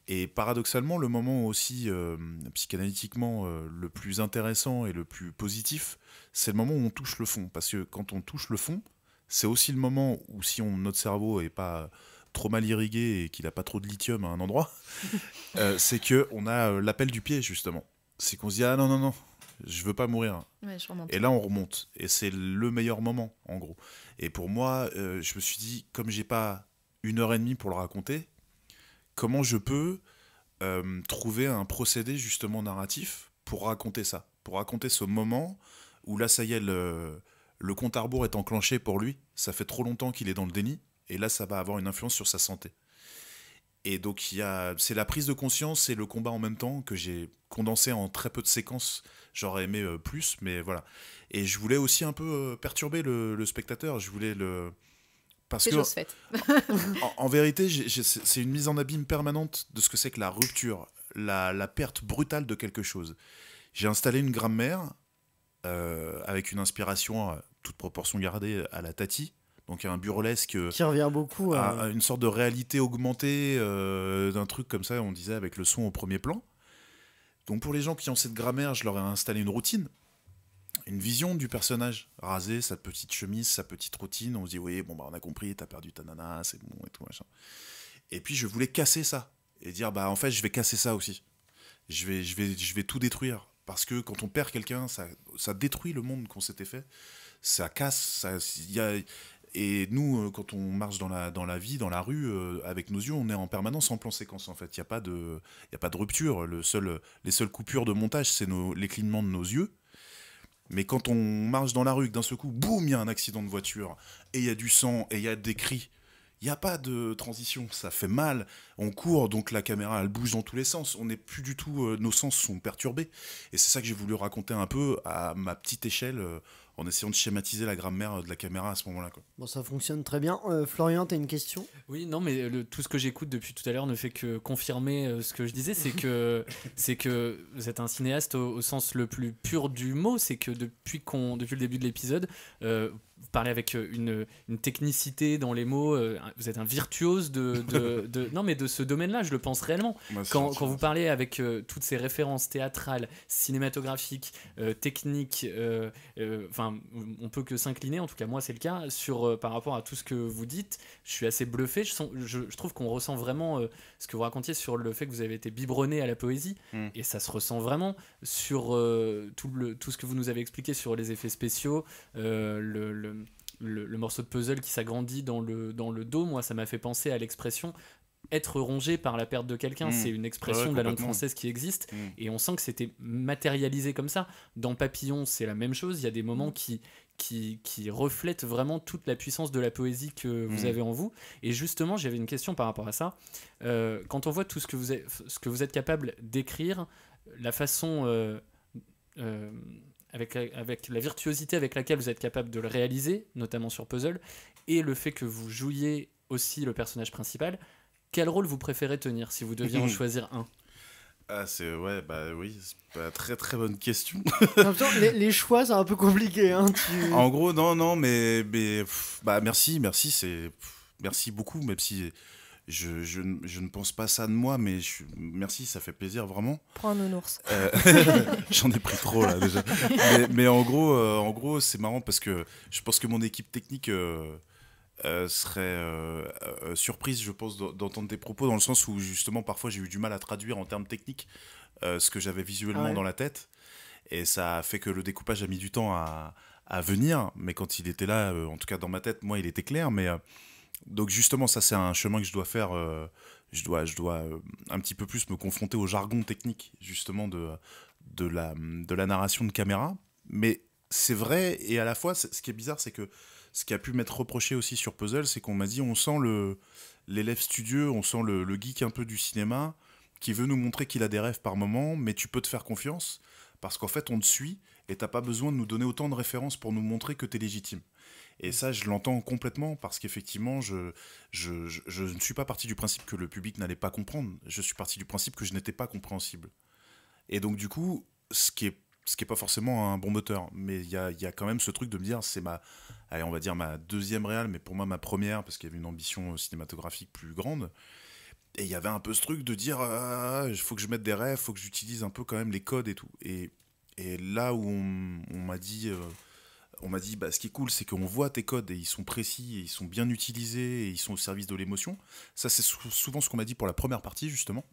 Et paradoxalement, le moment aussi euh, psychanalytiquement euh, le plus intéressant et le plus positif, c'est le moment où on touche le fond. Parce que quand on touche le fond, c'est aussi le moment où si on, notre cerveau est pas trop mal irrigué et qu'il n'a pas trop de lithium à un endroit, euh, c'est que on a euh, l'appel du pied justement. C'est qu'on se dit ah non non non, je veux pas mourir. et là on remonte et c'est le meilleur moment en gros. Et pour moi, euh, je me suis dit comme j'ai pas une heure et demie pour le raconter, comment je peux trouver un procédé justement narratif pour raconter ça, pour raconter ce moment où là ça y est le, le compte à rebours est enclenché pour lui. Ça fait trop longtemps qu'il est dans le déni. Et là, ça va avoir une influence sur sa santé. Et donc, il c'est la prise de conscience et le combat en même temps que j'ai condensé en très peu de séquences. J'aurais aimé euh, plus, mais voilà. Et je voulais aussi un peu euh, perturber le, spectateur. Je voulais le. Parce que. en, vérité, c'est une mise en abîme permanente de ce que c'est que la rupture, la, perte brutale de quelque chose. J'ai installé une grammaire euh, avec une inspiration, toute proportion gardée, à la Tati donc un burlesque euh, qui revient beaucoup euh, à, une sorte de réalité augmentée euh, d'un truc comme ça on disait avec le son au premier plan donc pour les gens qui ont cette grammaire je leur ai installé une routine une vision du personnage rasé sa petite chemise sa petite routine on se dit oui bon bah on a compris t'as perdu ta nana c'est bon et tout machin et puis je voulais casser ça et dire bah en fait je vais casser ça aussi je vais je vais je vais tout détruire parce que quand on perd quelqu'un ça ça détruit le monde qu'on s'était fait ça casse ça il y a et nous, euh, quand on marche dans la, dans la vie, dans la rue, euh, avec nos yeux, on est en permanence en plan séquence. En fait, il n'y a, pas de, y a pas de rupture. Le seul, les seules coupures de montage, c'est les clignements de nos yeux. Mais quand on marche dans la rue, d'un seul coup, boum, il y a un accident de voiture, et il y a du sang, et il y a des cris, il n'y a pas de transition, ça fait mal. On court, donc la caméra, elle bouge dans tous les sens. On n'est plus du tout, euh, nos sens sont perturbés. Et c'est ça que j'ai voulu raconter un peu à ma petite échelle en essayant de schématiser la grammaire de la caméra à ce moment-là. Bon, ça fonctionne très bien. Euh, Florian, tu as une question Oui, non, mais tout ce que j'écoute depuis tout à l'heure ne fait que confirmer euh, ce que je disais, c'est que, que vous êtes un cinéaste au, sens le plus pur du mot, c'est que depuis, qu'on depuis le début de l'épisode, euh, vous parlez avec euh, une, technicité dans les mots, euh, vous êtes un virtuose de, non mais de ce domaine-là, je le pense réellement. Bah, quand, vous parlez avec euh, toutes ces références théâtrales, cinématographiques, techniques, enfin on peut que s'incliner, en tout cas moi c'est le cas, sur, par rapport à tout ce que vous dites, je suis assez bluffé, je, trouve qu'on ressent vraiment ce que vous racontiez sur le fait que vous avez été biberonné à la poésie, hmm. et ça se ressent vraiment sur tout, le, tout ce que vous nous avez expliqué sur les effets spéciaux, le le, morceau de puzzle qui s'agrandit dans le, dans le dos, moi, ça m'a fait penser à l'expression être rongé par la perte de quelqu'un, mmh. c'est une expression de la langue française qui existe, mmh. et on sent que c'était matérialisé comme ça. Dans Papillon, c'est la même chose, il y a des moments mmh. qui, qui, qui reflètent vraiment toute la puissance de la poésie que vous avez en vous. Et justement, j'avais une question par rapport à ça. Euh, quand on voit tout ce que vous êtes, ce que vous êtes capable d'écrire, la façon... euh, euh avec, la virtuosité avec laquelle vous êtes capable de le réaliser, notamment sur puzzle, et le fait que vous jouiez aussi le personnage principal, quel rôle vous préférez tenir si vous deviez en choisir un ah, c'est. Ouais, bah oui, c'est pas très très bonne question. les, choix, c'est un peu compliqué. Hein, En gros, non, non, mais. bah merci, merci, c'est. Merci beaucoup, même si je, ne pense pas ça de moi, mais merci, ça fait plaisir vraiment. Prends un nounours. Euh, j'en ai pris trop là déjà. Mais, en gros, euh, en gros, c'est marrant parce que je pense que mon équipe technique euh, serait surprise, je pense, d'entendre tes propos dans le sens où justement parfois j'ai eu du mal à traduire en termes techniques ce que j'avais visuellement ah dans la tête, et ça a fait que le découpage a mis du temps à venir. Mais quand il était là, en tout cas dans ma tête, moi, il était clair, mais donc justement, ça c'est un chemin que je dois faire. Euh, je dois, je dois euh, un petit peu plus me confronter au jargon technique justement de, de, la, de la narration de caméra. Mais c'est vrai et à la fois, ce qui est bizarre, c'est que ce qui a pu m'être reproché aussi sur Puzzle, c'est qu'on m'a dit on sent le l'élève studieux, on sent le, le, geek un peu du cinéma qui veut nous montrer qu'il a des rêves par moment, mais tu peux te faire confiance parce qu'en fait on te suit et t'as pas besoin de nous donner autant de références pour nous montrer que t'es légitime. Et ça, je l'entends complètement parce qu'effectivement, je, je, je, ne suis pas parti du principe que le public n'allait pas comprendre. Je suis parti du principe que je n'étais pas compréhensible. Et donc, du coup, ce qui est ce qui n'est pas forcément un bon moteur, mais il y a, y a, quand même ce truc de me dire, c'est ma, allez, on va dire ma deuxième réal, mais pour moi ma première, parce qu'il y avait une ambition cinématographique plus grande. Et il y avait un peu ce truc de dire, euh, il faut que je mette des rêves, il faut que j'utilise un peu quand même les codes et tout. Et, et là où on, m'a dit, euh, on m'a dit bah, ce qui est cool, c'est qu'on voit tes codes et ils sont précis, et ils sont bien utilisés et ils sont au service de l'émotion. Ça, c'est souvent ce qu'on m'a dit pour la première partie, justement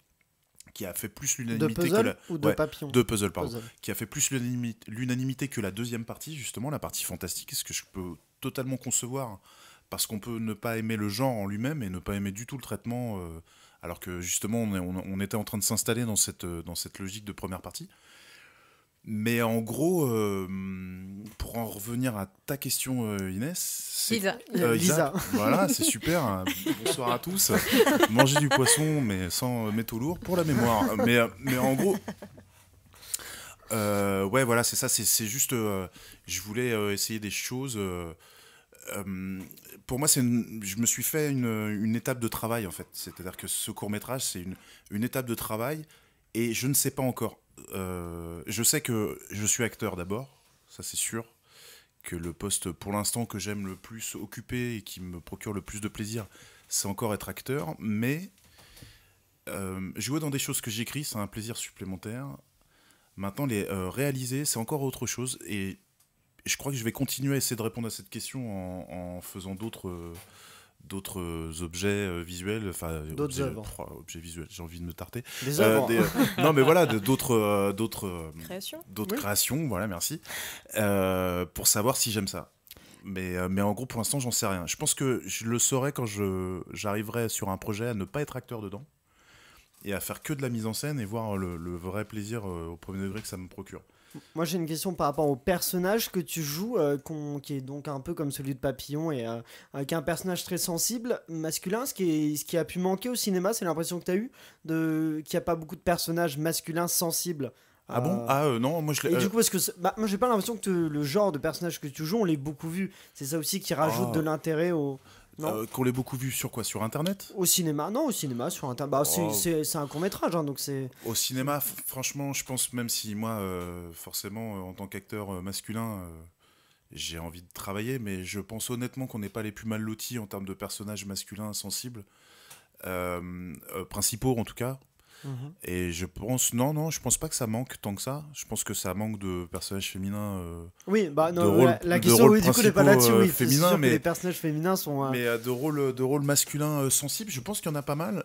qui a fait plus l'unanimité que la... pardon qui a fait plus l'unanimité que la deuxième partie justement la partie fantastique ce que je peux totalement concevoir parce qu'on peut ne pas aimer le genre en lui-même et ne pas aimer du tout le traitement euh, alors que justement on, était en train de s'installer dans cette euh, dans cette logique de première partie mais en gros, euh, pour en revenir à ta question, euh, Inès. c'est Lisa. Euh, voilà, c'est super. Bonsoir à tous. Manger du poisson, mais sans métaux lourds pour la mémoire. Mais, mais en gros. ouais, voilà, c'est ça. C'est juste. je voulais essayer des choses. pour moi, c'est, je me suis fait une, une, étape de travail, en fait. C'est-à-dire que ce court-métrage, c'est une, une étape de travail. Et je ne sais pas encore euh, je sais que je suis acteur d'abord, ça c'est sûr, que le poste pour l'instant que j'aime le plus occuper et qui me procure le plus de plaisir, c'est encore être acteur, mais euh, jouer dans des choses que j'écris, c'est un plaisir supplémentaire. Maintenant, les euh, réaliser, c'est encore autre chose, et je crois que je vais continuer à essayer de répondre à cette question en faisant d'autres... Euh, euh, euh, d'autres objets visuels, enfin d'autres objets visuels. J'ai envie de me tarter. non, mais voilà, d'autres, d'autres créations. D'autres créations, voilà, merci. pour savoir si j'aime ça. Mais, mais en gros, pour l'instant, j'en sais rien. Je pense que je le saurai quand je j'arriverai sur un projet à ne pas être acteur dedans et à faire que de la mise en scène et voir le vrai plaisir au premier degré que ça me procure. Moi j'ai une question par rapport au personnage que tu joues, euh, qui est donc un peu comme celui de Papillon, et euh, un personnage très sensible, masculin, ce qui, ce qui a pu manquer au cinéma, c'est l'impression que tu as eu qu'il n'y a pas beaucoup de personnages masculins sensibles. Ah bon euh, Ah euh, non, moi je l'ai. du coup, parce que bah, moi j'ai pas l'impression que le genre de personnage que tu joues, on l'ait beaucoup vu. C'est ça aussi qui rajoute ah. de l'intérêt au. Euh, qu'on l'ait beaucoup vu sur quoi Sur Internet Au cinéma, non, au cinéma, sur Internet. Bah, C'est un court métrage, hein, donc c'est. Au cinéma, franchement, je pense, même si moi, euh, forcément, euh, en tant qu'acteur masculin, j'ai envie de travailler, mais je pense honnêtement qu'on n'est pas les plus mal lotis en termes de personnages masculins sensibles, principaux en tout cas. Mhm. Et je pense, non, non, je pense pas que ça manque tant que ça. Je pense que ça manque de personnages féminins. Euh, oui, bah non, la, question, oui, du coup, n'est pas là euh, mais personnages féminins sont. Euh, mais de rôles de rôle masculins sensibles, je pense qu'il y en a pas mal.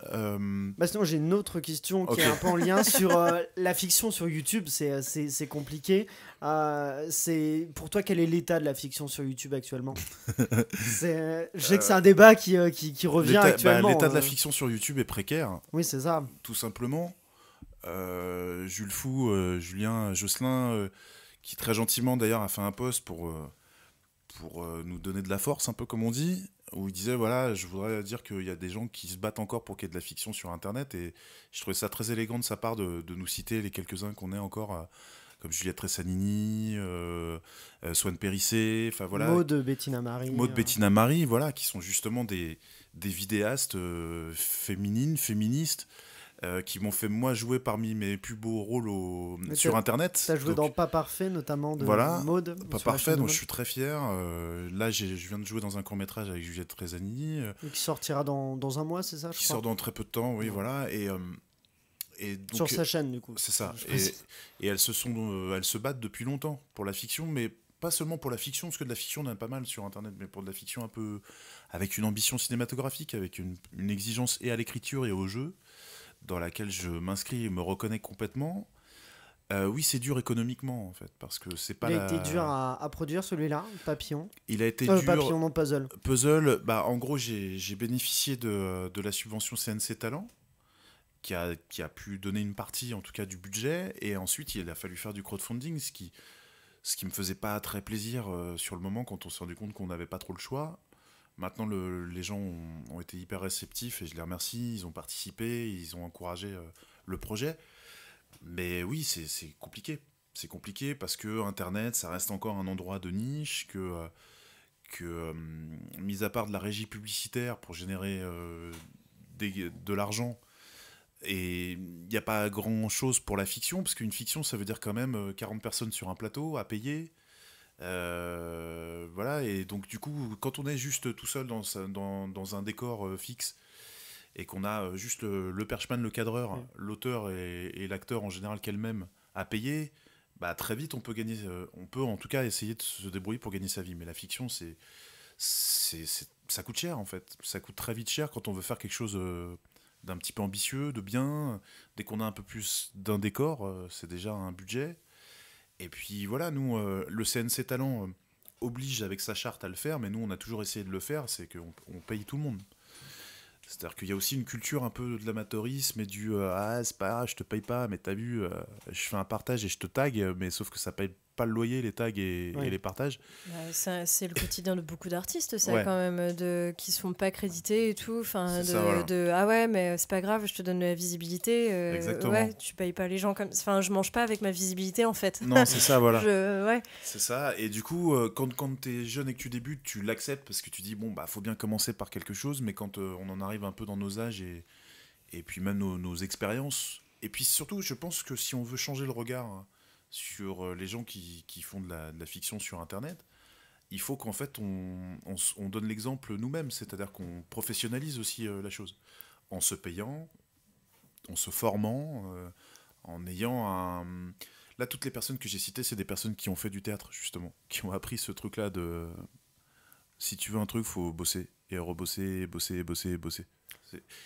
Bah sinon, j'ai une autre question qui est un peu en lien sur la fiction sur YouTube. C'est c'est compliqué. c'est pour toi, quel est l'état de la fiction sur YouTube actuellement Je sais que c'est un débat qui, qui, revient bah, actuellement. l'état de la fiction sur YouTube est précaire. Oui, c'est ça. Tout simplement euh, Jules Fou, euh, Julien Josselin, euh, qui très gentiment d'ailleurs a fait un post pour, pour nous donner de la force, un peu comme on dit, où il disait voilà, je voudrais dire qu'il y a des gens qui se battent encore pour qu'il y ait de la fiction sur Internet, et je trouvais ça très élégant de sa part de, nous citer les quelques-uns qu'on est encore. comme Juliette Tressanini, euh, Swan Périssé, enfin voilà. Maud Bettina Marie. Hein. Bettina Marie, voilà, qui sont justement des vidéastes féminines, féministes, euh, qui m'ont fait moi jouer parmi mes plus beaux rôles sur internet. Ça joué dans Pas Parfait notamment de voilà, mode, Pas Parfait, donc je suis très fier. Euh, là, je viens de jouer dans un court métrage avec Juliette Trezani. Euh, qui sortira dans, dans un mois, c'est ça je Qui sort dans très peu de temps, oui, voilà. Et, et donc, sur sa chaîne, du coup. C'est ça. Et, et, elles se sont, elles se battent depuis longtemps pour la fiction, mais pas seulement pour la fiction, parce que de la fiction, on a pas mal sur Internet, mais pour de la fiction un peu avec une ambition cinématographique, avec une exigence et à l'écriture et au jeu dans laquelle je m'inscris et me reconnais complètement. Euh, oui, c'est dur économiquement en fait, parce que c'est pas. Il a été dur à, produire celui-là, Papillon. Il a été dur. Papillon non puzzle. Puzzle, bah en gros j'ai bénéficié de, la subvention CNC Talent, qui a, pu donner une partie en tout cas du budget, et ensuite il a fallu faire du crowdfunding, ce qui ce qui me faisait pas très plaisir euh, sur le moment quand on s'est rendu compte qu'on n'avait pas trop le choix. Maintenant, les gens ont, été hyper réceptifs et je les remercie. Ils ont participé, ils ont encouragé euh, le projet. Mais oui, c'est compliqué. C'est compliqué parce que Internet, ça reste encore un endroit de niche, que, euh, euh, mis à part de la régie publicitaire pour générer de l'argent, et il n'y a pas grand-chose pour la fiction, parce qu'une fiction, ça veut dire quand même 40 personnes sur un plateau à payer. Euh, voilà, et donc du coup, quand on est juste tout seul dans, un décor euh, fixe et qu'on a euh, juste le, le, le cadreur, mm. l'auteur et, l'acteur en général qu'elle-même à payer bah, très vite on peut gagner, on peut en tout cas essayer de se débrouiller pour gagner sa vie. Mais la fiction, c'est, ça coûte cher en fait. Ça coûte très vite cher quand on veut faire quelque chose d'un petit peu ambitieux, de bien. Dès qu'on a un peu plus d'un décor, c'est déjà un budget. Et puis voilà, nous, euh, le CNC Talent euh, oblige avec sa charte à le faire, mais nous, on a toujours essayé de le faire, c'est qu'on paye tout le monde. C'est-à-dire qu'il y a aussi une culture un peu de l'amateurisme et du euh, Ah, c'est pas, je te paye pas, mais t'as vu, je fais un partage et je te tag, mais sauf que ça paye pas le loyer, les tags et, les partages. Bah, c'est le quotidien de beaucoup d'artistes, ça, quand même, de, qui ne sont pas crédités et tout. Enfin, de, ah ouais, mais c'est pas grave, je te donne de la visibilité. Euh, ouais, tu payes pas les gens comme. Enfin, je mange pas avec ma visibilité, en fait. Non, c'est ça, voilà. ouais. C'est ça. Et du coup, euh, quand, quand tu es jeune et que tu débutes, tu l'acceptes parce que tu dis, bon, bah, faut bien commencer par quelque chose, mais quand euh, on en arrive un peu dans nos âges et, et puis même nos, nos expériences. Et puis surtout, je pense que si on veut changer le regard hein, sur euh, les gens qui, font de la, fiction sur Internet, il faut qu'en fait on, donne l'exemple nous-mêmes, c'est-à-dire qu'on professionnalise aussi euh, la chose, en se payant, en se formant, euh, en ayant un... Là, toutes les personnes que j'ai citées, c'est des personnes qui ont fait du théâtre, justement, qui ont appris ce truc-là de... Si tu veux un truc, faut bosser, et rebosser, et bosser, bosser, bosser.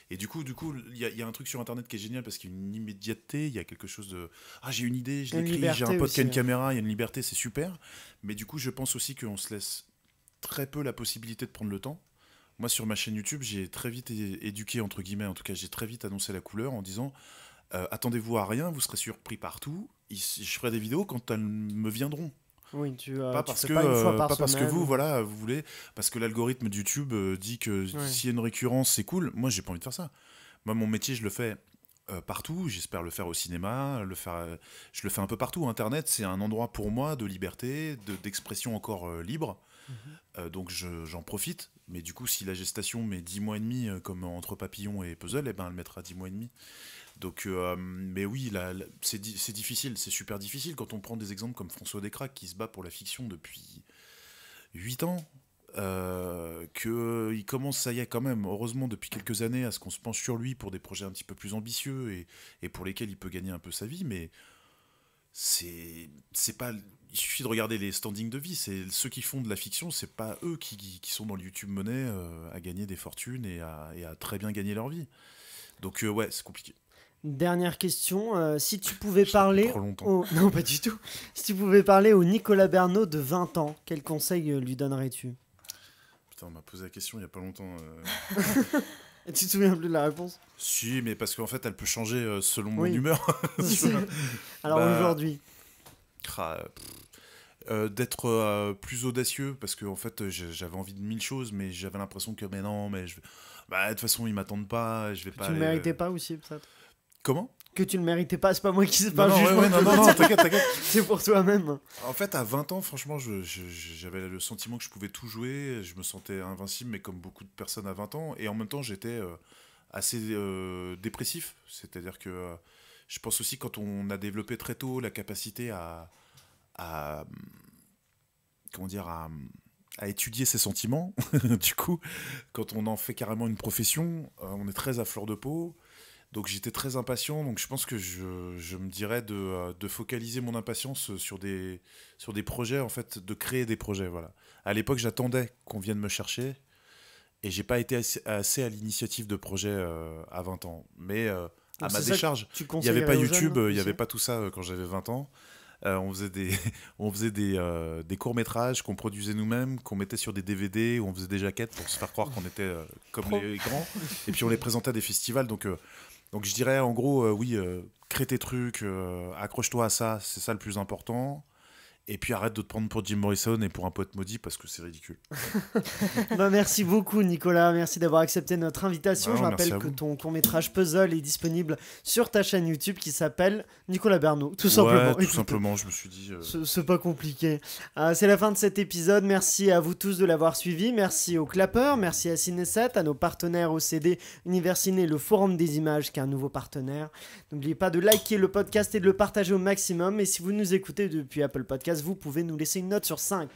Et du coup, du coup, il y, a un truc sur Internet qui est génial parce qu'il y a une immédiateté, il y a quelque chose de ah j'ai une idée, je l'écris, j'ai un pote qui a une hein. caméra, il y a une liberté, c'est super. Mais du coup, je pense aussi qu'on se laisse très peu la possibilité de prendre le temps. Moi, sur ma chaîne YouTube, j'ai très vite éduqué entre guillemets, en tout cas, j'ai très vite annoncé la couleur en disant euh, attendez-vous à rien, vous serez surpris partout. Je ferai des vidéos quand elles me viendront tu, pas parce que parce que vous voilà vous voulez parce que l'algorithme de YouTube euh, dit que s'il y a une récurrence c'est cool. Moi j'ai pas envie de faire ça. Moi mon métier je le fais euh, partout. J'espère le faire au cinéma, le faire. Euh, je le fais un peu partout. Internet c'est un endroit pour moi de liberté, d'expression encore libre. Mhm. donc j'en profite. Mais du coup si la gestation met 10 mois et demi comme entre papillon et puzzle, et eh ben elle mettra 10 mois et demi. Donc, euh, mais oui, c'est difficile, c'est super difficile quand on prend des exemples comme François Descraques qui se bat pour la fiction depuis 8 ans, euh, qu'il euh, commence, ça y est, quand même, heureusement, depuis quelques années, à ce qu'on se penche sur lui pour des projets un petit peu plus ambitieux et, pour lesquels il peut gagner un peu sa vie, mais c'est pas. Il suffit de regarder les standings de vie. C'est ceux qui font de la fiction, c'est pas eux qui, sont dans le YouTube monnaie à gagner des fortunes et à, très bien gagner leur vie. Donc ouais, c'est compliqué. Dernière question, euh, si tu pouvais parler au... non pas du tout. Si tu pouvais parler au Nicolas Bernot de 20 ans, quel conseil euh, lui donnerais-tu Putain, on m'a posé la question il n'y a pas longtemps. Euh. tu te souviens plus de la réponse Si, mais parce qu'en fait, elle peut changer selon mon humeur. Alors bah, aujourd'hui. d'être plus audacieux parce que fait j'avais envie de mille choses mais j'avais l'impression que mais non mais je bah, de toute façon ils m'attendent pas je vais pas tu ne méritais pas aussi peut-être Comment que tu ne méritais pas, c'est pas moi qui sais pas. Non, non, non, t'inquiète, t'inquiète. c'est pour toi-même. En fait, à 20 ans, franchement, j'avais le sentiment que je pouvais tout jouer. Je me sentais invincible, mais comme beaucoup de personnes à 20 ans. Et en même temps, j'étais euh, assez euh, dépressif. C'est-à-dire que euh, je pense aussi quand on a développé très tôt la capacité à. comment dire à étudier ses sentiments. du coup, quand on en fait carrément une profession, on est très à fleur de peau donc j'étais très impatient, donc je pense que je, je me dirais de, euh, de, focaliser mon impatience sur des, sur des projets, en fait, de créer des projets. Voilà. À l'époque, j'attendais qu'on vienne me chercher et j'ai pas été assez, à l'initiative de projets euh, à 20 ans. Mais euh, à ma décharge, il n'y avait pas YouTube, il n'y avait pas tout ça quand j'avais 20 ans. on faisait des, on faisait des, des courts-métrages qu'on produisait nous-mêmes, qu'on mettait sur des DVD, on faisait des jaquettes pour se faire croire qu'on était comme les grands. Et puis on les présentait à des festivals. Donc donc je dirais en gros, euh, oui, euh, crée tes trucs, euh, accroche-toi à ça, c'est ça le plus important. Et puis arrête de te prendre pour Jim Morrison et pour un pote maudit parce que c'est ridicule. merci beaucoup Nicolas, merci d'avoir accepté notre invitation. Je rappelle que ton court métrage Puzzle est disponible sur ta chaîne YouTube qui s'appelle Nicolas Bernot, tout simplement. Tout simplement, je me suis dit. Euh, c'est pas compliqué. Euh, c'est la fin de cet épisode. Merci à vous tous de l'avoir suivi. Merci aux clapeurs, merci à Ciné7, à nos partenaires OCD, Univers Ciné, le Forum des Images qui est un nouveau partenaire. N'oubliez pas de liker le podcast et de le partager au maximum. Et si vous nous écoutez depuis Apple Podcast, vous pouvez nous laisser une note sur 5.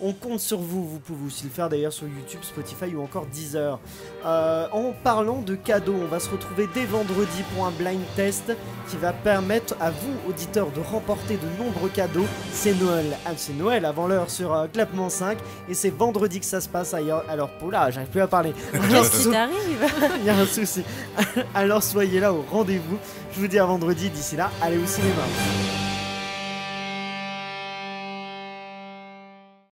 On compte sur vous, vous pouvez aussi le faire d'ailleurs sur YouTube, Spotify ou encore Deezer. Euh, en parlant de cadeaux, on va se retrouver dès vendredi pour un blind test qui va permettre à vous, auditeurs, de remporter de nombreux cadeaux. C'est Noël, ah, c'est Noël avant l'heure sur euh, Clapement 5 et c'est vendredi que ça se passe ailleurs. Alors Paula, j'arrive plus à parler. Qu'est-ce qui t'arrive Il y a un souci. Alors soyez là au rendez-vous. Je vous dis à vendredi. D'ici là, allez au cinéma.